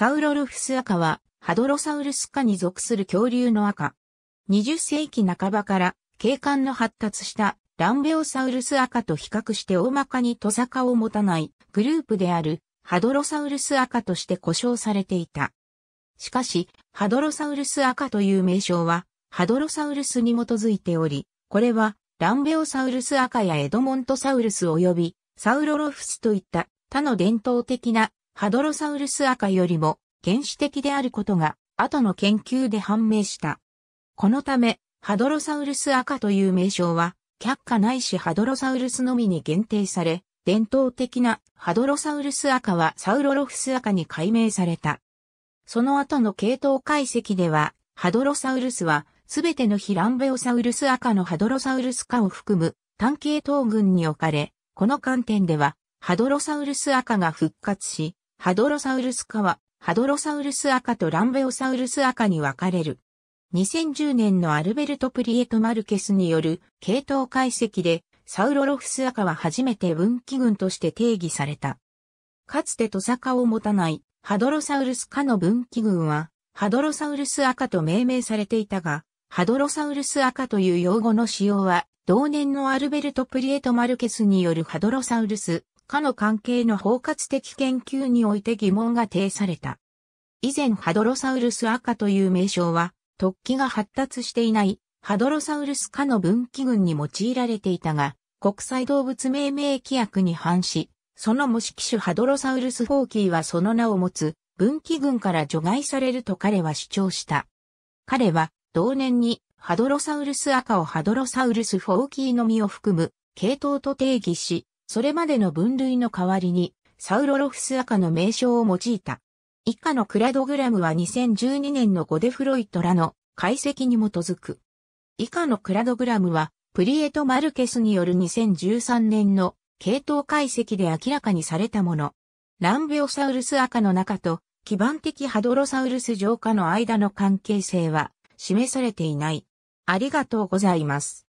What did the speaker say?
サウロルフス赤は、ハドロサウルス科に属する恐竜の赤。20世紀半ばから、景観の発達したランベオサウルス赤と比較して大まかにトサカを持たないグループであるハドロサウルス赤として呼称されていた。しかし、ハドロサウルス赤という名称は、ハドロサウルスに基づいており、これは、ランベオサウルス赤やエドモントサウルス及び、サウロロフスといった他の伝統的なハドロサウルス赤よりも原始的であることが後の研究で判明した。このため、ハドロサウルス赤という名称は、却下ないしハドロサウルスのみに限定され、伝統的なハドロサウルス赤はサウロロフス赤に改名された。その後の系統解析では、ハドロサウルスは、すべてのヒランベオサウルス赤のハドロサウルス化を含む単系統群に置かれ、この観点では、ハドロサウルス赤が復活し、ハドロサウルス科は、ハドロサウルス赤とランベオサウルス赤に分かれる。2010年のアルベルト・プリエト・マルケスによる系統解析で、サウロロフス赤は初めて分岐群として定義された。かつてトサカを持たないハドロサウルス科の分岐群は、ハドロサウルス赤と命名されていたが、ハドロサウルス赤という用語の使用は、同年のアルベルト・プリエト・マルケスによるハドロサウルスかの関係の包括的研究において疑問が呈された。以前ハドロサウルス赤という名称は、突起が発達していないハドロサウルス科の分岐群に用いられていたが、国際動物命名規約に反し、その模式種ハドロサウルスフォーキーはその名を持つ分岐群から除外されると彼は主張した。彼は同年にハドロサウルス赤をハドロサウルスフォーキーのみを含む系統と定義し、それまでの分類の代わりに、サウロロフス赤の名称を用いた。以下のクラドグラムは2012年のゴデフロイトらの解析に基づく。以下のクラドグラムは、プリエト・マルケスによる2013年の系統解析で明らかにされたもの。ランベオサウルス赤の中と基盤的ハドロサウルス上下の間の関係性は示されていない。ありがとうございます。